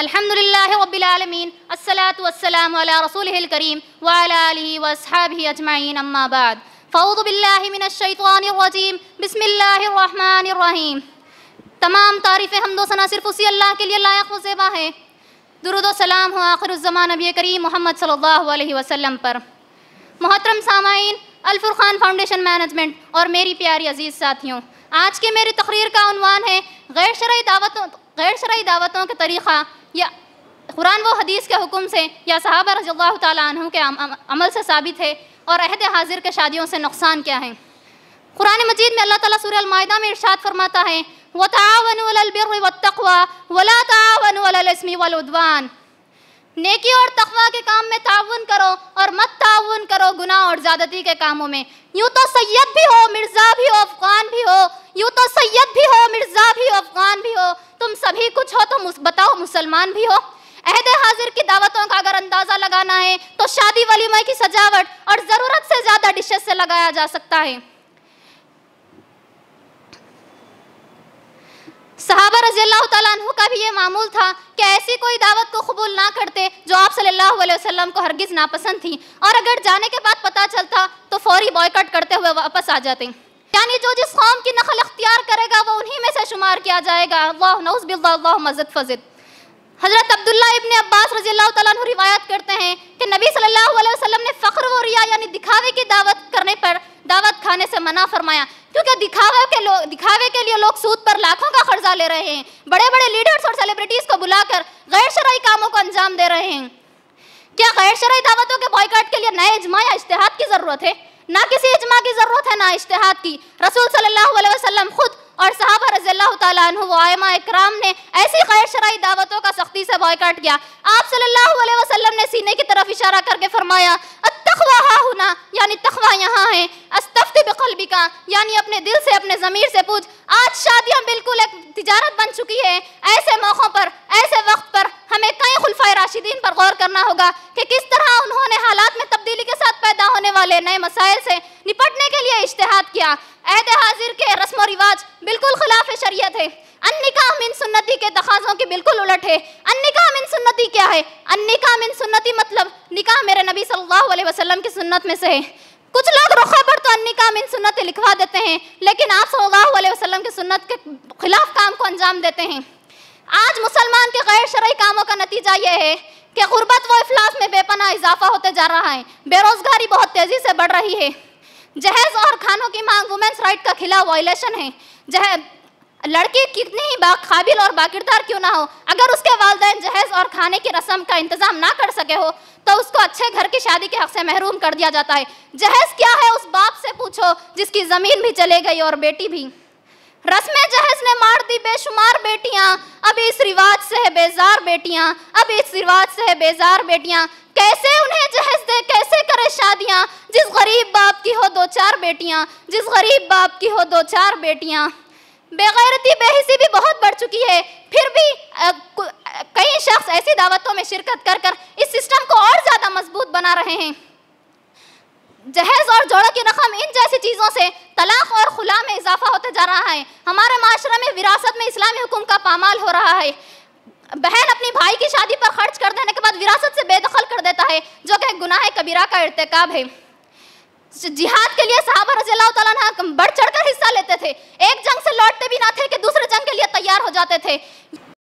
अलहमदिल्लाबीआलमीन असलातम रसूल करीम वाली अम्माबाद फ़ौद बिल्लाशैतवानरजीम बसमीम तमाम तारीफ़ हमदोसना सिर्फ उसी अल्लाह के लिए लायक वजेबा है दुरुद सलाम हो आखिरज़मान नबी करीम मोहम्मद सल्लल्लाहु अलैहि पर मोहतरम सामाइन अल्फुरखान फाउंडेशन मैनेजमेंट और मेरी प्यारी अजीज़ साथियों आज के मेरी तकरीर का है गैर शरा दावत गैर शराय दावतों का तरीक़ा या कुरान व हदीस के हुक्म से या साहबा रजी अल्लाह तु के अमल से साबित है और अहद हाजिर के शादियों से नुकसान क्या है कुरान मजीद में अल्लाह ताला सूरह अलमायदा में इरशाद फरमाता है वतावन वला तआवन वला इसमी वल उदवान नेकी और तखवा के काम में ताउन करो और मत ताउन करो गुना और ज़्यादती के कामों में यूं तो सैयद भी हो मिर्ज़ा भी हो अफ़गान भी हो यूँ तो सैयद भी हो मिर्ज़ा भी हो अफ़गान भी हो तुम सभी कुछ हो तो बताओ मुसलमान भी हो अहद हाजिर की दावतों का अगर अंदाज़ा लगाना है तो शादी वलीमा की सजावट और ज़रूरत से ज़्यादा डिशेज से लगाया जा सकता है सहाबा रजील्ला तु का भी ये मामूल था कि ऐसी कोई दावत को कबूल ना करते जो आप सल्लल्लाहु अलैहि वसल्लम को हरगिज़ नापसंद थी और अगर जाने के बाद पता चलता तो फौरी बॉयकट करते हुए वापस आ जाते यानी जो जिस कौम की नकल अख्तियार करेगा वो उन्हीं में से शुमार किया जाएगा अल्लाह नौज बिल्ला मजद फजद हज़रत अब्दुल्ला इब्ने अब्बास रजी तु रिवायत करते हैं कि नबी सल्लल्लाहु अलैहि वसल्लम ने फ़ख्र व रिया यानी दिखावे की दावत करने पर दावत खाने से मना फरमाया क्योंकि दिखावे के लोग दिखावे के लिए लोग सूद पर लाखों का कर्जा ले रहे हैं बड़े बड़े लीडर्स और सेलिब्रिटीज को बुलाकर गैर शराई कामों को अंजाम दे रहे हैं क्या गैर शराई दावतों के बॉयकाट के लिए नए इजमा या इश्तहाद की ज़रूरत है ना किसी इजमा की ज़रूरत है ना इश्तहाद की रसूल सल्लाम खुद और साहब रजी इक्राम ने ऐसी गैर शराई दावतों का सख्ती से बॉयकाट किया आप सल्लाम ने सीने की तरफ इशारा करके फरमाया तखवा हा हुना यानी तखवा यहाँ जा यानी अपने दिल से अपने ज़मीर से पूछ आज शादियां बिल्कुल एक तिजारत बन चुकी है ऐसे मौक़ों पर ऐसे वक्त पर हमें कई खुलफा राशिदीन पर गौर करना होगा कि किस तरह उन्होंने हालात में तब्दीली के साथ पैदा होने वाले नए मसाइल से निपटने के लिए इश्तहाद किया अहद हाजिर के रस्म व रिवाज बिल्कुल खिलाफ शरीयत है अन्निका मिन सुन्नति के तकाजों के बिल्कुल उलट है अन्निका मिन सुन्नति क्या है अन्निका मिन सुन्नति मतलब निकाह मेरे नबी सल्लल्लाहु अलैहि वसल्लम की सुन्नत में से है कुछ लोग रुख हम इन सुन्नतें लिखवा देते हैं लेकिन आप सल्लल्लाहु अलैहि वसल्लम की सुन्नत के खिलाफ काम को अंजाम देते हैं आज मुसलमान के गैर शरय कामों का नतीजा यह है कि गुर्बत व अफलास में बेपना इजाफा होते जा रहा है बेरोजगारी बहुत तेज़ी से बढ़ रही है जहेज और खानों की मांग वुमेंस राइट का खिलाफ वायलेशन है जह लड़की कितनी ही काबिल और बाकिरदार क्यों ना हो अगर उसके वालदेन जहेज और खाने की रस्म का इंतजाम ना कर सके हो तो उसको अच्छे घर की शादी के हक से महरूम कर दिया जाता है जहेज क्या है उस पूछो जिसकी जमीन भी चले गई और बेटी भी रस्म जहेज ने मार दी बेशुमार बेटियां अब इस रिवाज से है बेजार बेटियां अब इस रिवाज से है बेजार बेटियां कैसे उन्हें जहेज दे कैसे करे शादियां जिस गरीब बाप की हो दो चार बेटियां जिस गरीब बाप की हो दो चार बेटियां बेगैरती बेहसी भी बहुत बढ़ चुकी है फिर भी कई शख्स ऐसी दावतों में शिरकत कर कर इस सिस्टम को और ज़्यादा मजबूत बना रहे हैं जहेज और जोड़ चीज़ों से तलाक और खुला में इजाफा होता जा रहा है हमारे माशरे में विरासत में इस्लामी हुक्म का पामाल हो रहा है बहन अपनी भाई की शादी पर खर्च कर देने के बाद विरासत से बेदखल कर देता है जो कि गुनाह कबीरा का इरतकब है जिहाद के लिए सहाबा रजी बढ़ चढ़कर हिस्सा लेते थे एक जंग से लौटते भी ना थे कि दूसरे जंग के लिए तैयार हो जाते थे